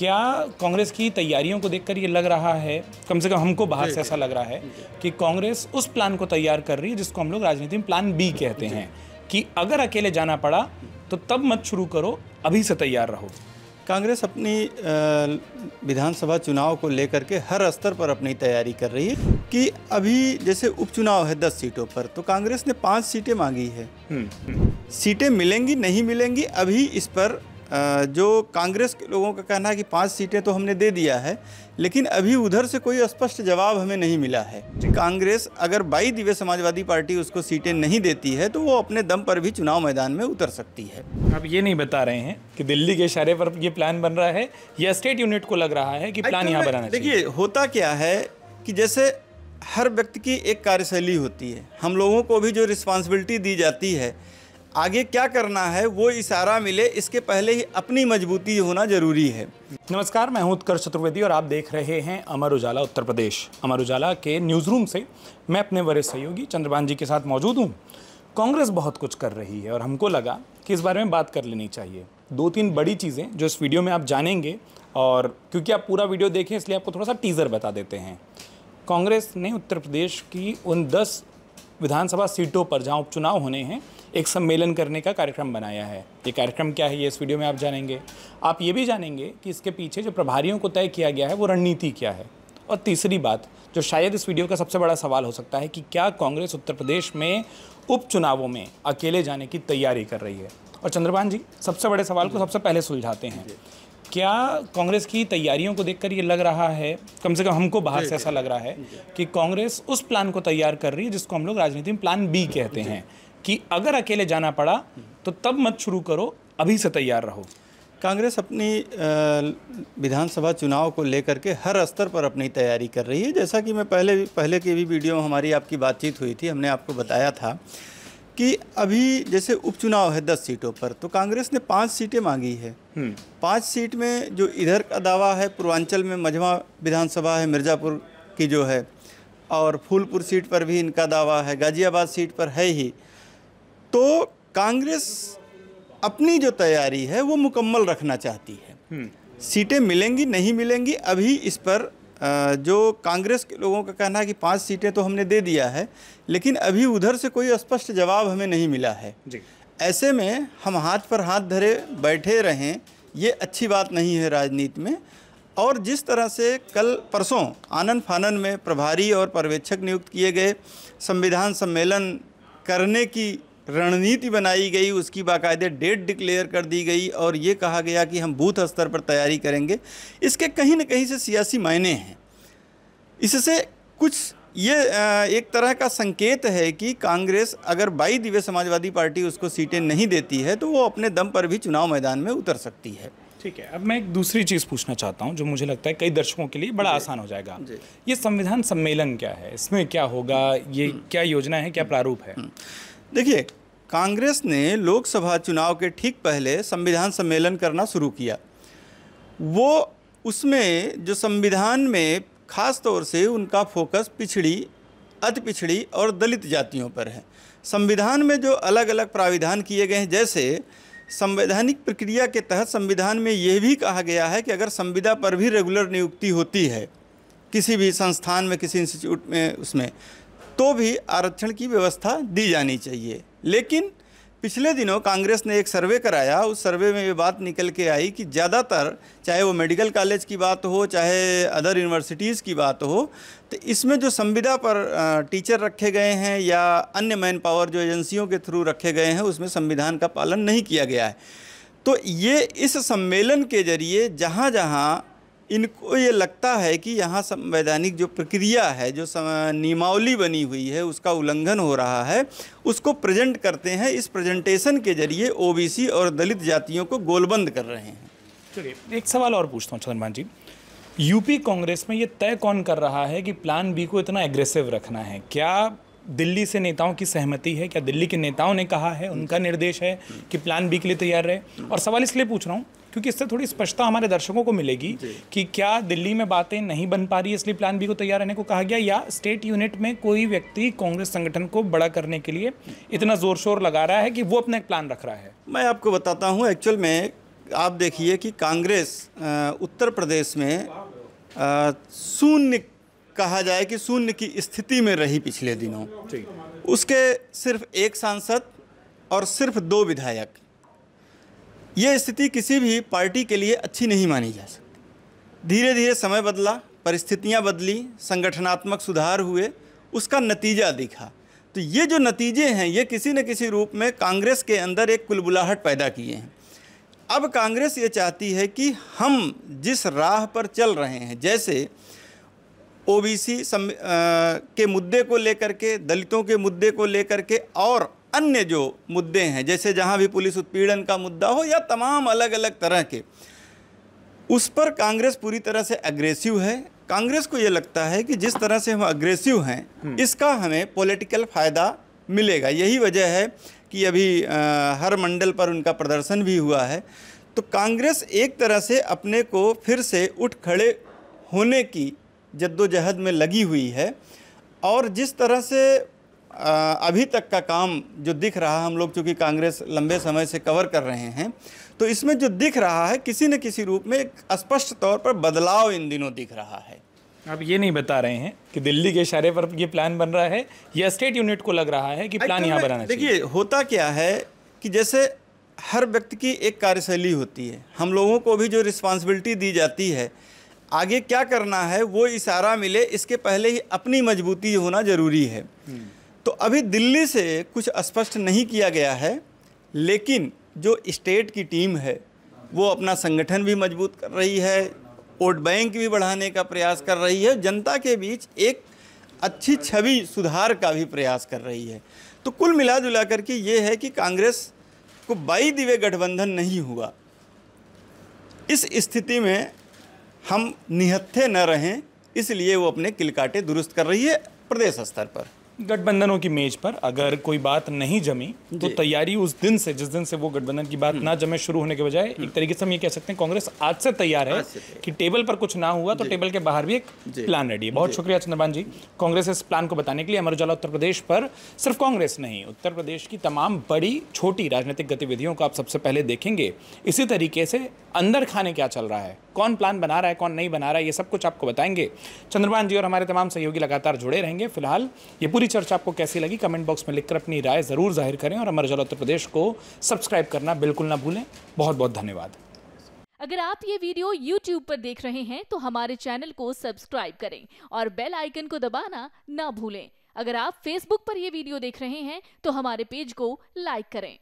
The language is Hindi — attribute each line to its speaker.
Speaker 1: क्या कांग्रेस की तैयारियों को देखकर ये लग रहा है कम से कम हमको बाहर से ऐसा लग रहा है कि कांग्रेस उस प्लान को तैयार कर रही है जिसको हम लोग राजनीति में प्लान बी कहते हैं कि अगर अकेले जाना पड़ा तो तब मत शुरू करो अभी से तैयार रहो
Speaker 2: कांग्रेस अपनी विधानसभा चुनाव को लेकर के हर स्तर पर अपनी तैयारी कर रही है कि अभी जैसे उपचुनाव है दस सीटों पर तो कांग्रेस ने पाँच सीटें मांगी है हम्म, हम्म। सीटें मिलेंगी नहीं मिलेंगी अभी इस पर जो कांग्रेस के लोगों का कहना है कि पाँच सीटें तो हमने दे दिया है लेकिन अभी उधर से कोई स्पष्ट जवाब हमें नहीं मिला है कांग्रेस अगर बाई दिव्य समाजवादी पार्टी उसको सीटें नहीं देती है तो वो अपने दम पर भी चुनाव मैदान में उतर सकती है
Speaker 1: आप ये नहीं बता रहे हैं कि दिल्ली के इशारे पर ये प्लान बन रहा है या स्टेट यूनिट को लग रहा है कि प्लान यहाँ बनाना
Speaker 2: देखिए होता क्या है कि जैसे हर व्यक्ति की एक कार्यशैली होती है हम लोगों को भी जो रिस्पॉन्सिबिलिटी दी जाती है आगे क्या करना है वो इशारा मिले इसके पहले ही अपनी मजबूती होना जरूरी है
Speaker 1: नमस्कार मैं हूं उत्कर्ष चतुर्वेदी और आप देख रहे हैं अमर उजाला उत्तर प्रदेश अमर उजाला के न्यूज़ रूम से मैं अपने वरिष्ठ सहयोगी चंद्रबान जी के साथ मौजूद हूं कांग्रेस बहुत कुछ कर रही है और हमको लगा कि इस बारे में बात कर लेनी चाहिए दो तीन बड़ी चीज़ें जो इस वीडियो में आप जानेंगे और क्योंकि आप पूरा वीडियो देखें इसलिए आपको थोड़ा सा टीज़र बता देते हैं कांग्रेस ने उत्तर प्रदेश की उन दस विधानसभा सीटों पर जहाँ उपचुनाव होने हैं एक सम्मेलन करने का कार्यक्रम बनाया है ये कार्यक्रम क्या है ये इस वीडियो में आप जानेंगे आप ये भी जानेंगे कि इसके पीछे जो प्रभारियों को तय किया गया है वो रणनीति क्या है और तीसरी बात जो शायद इस वीडियो का सबसे बड़ा सवाल हो सकता है कि क्या कांग्रेस उत्तर प्रदेश में उपचुनावों में अकेले जाने की तैयारी कर रही है और चंद्रपान जी सबसे बड़े सवाल को सबसे पहले सुलझाते हैं क्या कांग्रेस की तैयारियों को देखकर ये लग रहा है कम से कम हमको बाहर से ऐसा लग रहा है कि कांग्रेस उस प्लान को तैयार कर रही है जिसको हम लोग राजनीति में प्लान बी कहते हैं कि अगर अकेले जाना पड़ा तो तब मत शुरू करो अभी से तैयार रहो
Speaker 2: कांग्रेस अपनी विधानसभा चुनाव को लेकर के हर स्तर पर अपनी तैयारी कर रही है जैसा कि मैं पहले पहले की भी वीडियो हमारी आपकी बातचीत हुई थी हमने आपको बताया था कि अभी जैसे उपचुनाव है दस सीटों पर तो कांग्रेस ने पांच सीटें मांगी है हम्म। पांच सीट में जो इधर का दावा है पूर्वांचल में मझवा विधानसभा है मिर्ज़ापुर की जो है और फूलपुर सीट पर भी इनका दावा है गाज़ियाबाद सीट पर है ही तो कांग्रेस अपनी जो तैयारी है वो मुकम्मल रखना चाहती है हम्म। सीटें मिलेंगी नहीं मिलेंगी अभी इस पर जो कांग्रेस के लोगों का कहना है कि पांच सीटें तो हमने दे दिया है लेकिन अभी उधर से कोई स्पष्ट जवाब हमें नहीं मिला है जी। ऐसे में हम हाथ पर हाथ धरे बैठे रहें ये अच्छी बात नहीं है राजनीति में और जिस तरह से कल परसों आनंद फानन में प्रभारी और पर्यवेक्षक नियुक्त किए गए संविधान सम्मेलन करने की रणनीति बनाई गई उसकी बाकायदे डेट डिक्लेयर कर दी गई और ये कहा गया कि हम बूथ स्तर पर तैयारी करेंगे इसके कहीं ना कहीं से सियासी मायने हैं इससे कुछ ये एक तरह का संकेत है कि कांग्रेस अगर बाई दिव्य समाजवादी पार्टी उसको सीटें नहीं देती है तो वो अपने दम पर भी चुनाव मैदान में उतर सकती है ठीक है अब मैं एक दूसरी चीज़
Speaker 1: पूछना चाहता हूँ जो मुझे लगता है कई दर्शकों के लिए बड़ा आसान हो जाएगा ये संविधान सम्मेलन क्या है इसमें
Speaker 2: क्या होगा ये हम्म। क्या योजना है क्या प्रारूप है हम्म। देखिए कांग्रेस ने लोकसभा चुनाव के ठीक पहले संविधान सम्मेलन करना शुरू किया वो उसमें जो संविधान में खास तौर से उनका फोकस पिछड़ी अति पिछड़ी और दलित जातियों पर है संविधान में जो अलग अलग प्राविधान किए गए हैं जैसे संवैधानिक प्रक्रिया के तहत संविधान में यह भी कहा गया है कि अगर संविदा पर भी रेगुलर नियुक्ति होती है किसी भी संस्थान में किसी इंस्टीट्यूट में उसमें तो भी आरक्षण की व्यवस्था दी जानी चाहिए लेकिन पिछले दिनों कांग्रेस ने एक सर्वे कराया उस सर्वे में ये बात निकल के आई कि ज़्यादातर चाहे वो मेडिकल कॉलेज की बात हो चाहे अदर यूनिवर्सिटीज़ की बात हो तो इसमें जो संविदा पर टीचर रखे गए हैं या अन्य मैन पावर जो एजेंसियों के थ्रू रखे गए हैं उसमें संविधान का पालन नहीं किया गया है तो ये इस सम्मेलन के जरिए जहाँ जहाँ इनको ये लगता है कि यहाँ संवैधानिक जो प्रक्रिया है जो नियमावली बनी हुई है उसका उल्लंघन हो रहा है उसको प्रेजेंट करते हैं इस प्रेजेंटेशन के जरिए ओबीसी और दलित जातियों को गोलबंद कर रहे हैं चलिए एक सवाल और पूछता
Speaker 1: हूँ चंद्रमान जी यूपी कांग्रेस में ये तय कौन कर रहा है कि प्लान बी को इतना एग्रेसिव रखना है क्या दिल्ली से नेताओं की सहमति है क्या दिल्ली के नेताओं ने कहा है उनका निर्देश है कि प्लान बी के लिए तैयार रहे और सवाल इसलिए पूछ रहा हूँ क्योंकि इससे थोड़ी स्पष्टता हमारे दर्शकों को मिलेगी कि क्या दिल्ली में बातें नहीं बन पा रही इसलिए प्लान बी को तैयार रहने को कहा गया या स्टेट यूनिट में कोई व्यक्ति कांग्रेस संगठन को बड़ा करने के लिए इतना जोर शोर लगा रहा है कि वो अपना एक प्लान रख रहा है
Speaker 2: मैं आपको बताता हूँ एक्चुअल में आप देखिए कि कांग्रेस उत्तर प्रदेश में शून्य कहा जाए कि शून्य की स्थिति में रही पिछले दिनों उसके सिर्फ एक सांसद और सिर्फ दो विधायक ये स्थिति किसी भी पार्टी के लिए अच्छी नहीं मानी जा सकती धीरे धीरे समय बदला परिस्थितियाँ बदली संगठनात्मक सुधार हुए उसका नतीजा दिखा तो ये जो नतीजे हैं ये किसी न किसी रूप में कांग्रेस के अंदर एक कुलबुलाहट पैदा किए हैं अब कांग्रेस ये चाहती है कि हम जिस राह पर चल रहे हैं जैसे ओबीसी के मुद्दे को लेकर के दलितों के मुद्दे को लेकर के और अन्य जो मुद्दे हैं जैसे जहाँ भी पुलिस उत्पीड़न का मुद्दा हो या तमाम अलग अलग तरह के उस पर कांग्रेस पूरी तरह से अग्रेसिव है कांग्रेस को ये लगता है कि जिस तरह से हम अग्रेसिव हैं हम्म। इसका हमें पॉलिटिकल फ़ायदा मिलेगा यही वजह है कि अभी आ, हर मंडल पर उनका प्रदर्शन भी हुआ है तो कांग्रेस एक तरह से अपने को फिर से उठ खड़े होने की जद्दोजहद में लगी हुई है और जिस तरह से आ, अभी तक का काम जो दिख रहा हम लोग चूँकि कांग्रेस लंबे समय से कवर कर रहे हैं तो इसमें जो दिख रहा है किसी न किसी रूप में एक स्पष्ट तौर पर बदलाव इन दिनों दिख रहा है
Speaker 1: आप ये नहीं बता रहे हैं कि दिल्ली के इशारे पर ये प्लान बन रहा है या स्टेट यूनिट को लग रहा है कि प्लान यहाँ बनाना
Speaker 2: देखिए होता क्या है कि जैसे हर व्यक्ति की एक कार्यशैली होती है हम लोगों को भी जो रिस्पॉन्सिबिलिटी दी जाती है आगे क्या करना है वो इशारा मिले इसके पहले ही अपनी मजबूती होना ज़रूरी है हम्म। तो अभी दिल्ली से कुछ स्पष्ट नहीं किया गया है लेकिन जो स्टेट की टीम है वो अपना संगठन भी मजबूत कर रही है वोट बैंक भी बढ़ाने का प्रयास कर रही है जनता के बीच एक अच्छी छवि सुधार का भी प्रयास कर रही है तो कुल मिला जुला करके ये है कि कांग्रेस को बाई दिवे गठबंधन नहीं हुआ इस स्थिति में हम निहत्थे न रहें इसलिए वो अपने किलकाटे दुरुस्त कर रही है प्रदेश स्तर पर
Speaker 1: गठबंधनों की मेज पर अगर कोई बात नहीं जमी तो तैयारी उस दिन से जिस दिन से वो गठबंधन की बात हम्म। ना जमे शुरू होने के बजाय एक हम्म। तरीके से हम ये कह सकते हैं कांग्रेस आज से तैयार है कि टेबल पर कुछ ना हुआ तो टेबल के बाहर भी एक प्लान रेडी है बहुत शुक्रिया चंद्रमान जी कांग्रेस इस प्लान को बताने के लिए अमर उजाला उत्तर प्रदेश पर सिर्फ कांग्रेस नहीं उत्तर प्रदेश की तमाम बड़ी छोटी राजनीतिक गतिविधियों को आप सबसे पहले देखेंगे इसी तरीके से अंदर खाने क्या चल रहा है कौन प्लान बना रहा है कौन नहीं बना रहा है ये सब कुछ आपको बताएंगे चंद्रमान जी और हमारे तमाम सहयोगी लगातार जुड़े रहेंगे फिलहाल ये पूरी चर्चा आपको कैसी लगी कमेंट बॉक्स में लिखकर अपनी राय ज़रूर जाहिर करें और अमर उजाला उत्तर प्रदेश को सब्सक्राइब करना बिल्कुल ना भूलें बहुत बहुत धन्यवाद
Speaker 2: अगर आप ये वीडियो YouTube पर देख रहे हैं तो हमारे चैनल को सब्सक्राइब करें और बेल आइकन को दबाना ना भूलें अगर आप Facebook पर यह वीडियो देख रहे हैं तो हमारे पेज को लाइक करें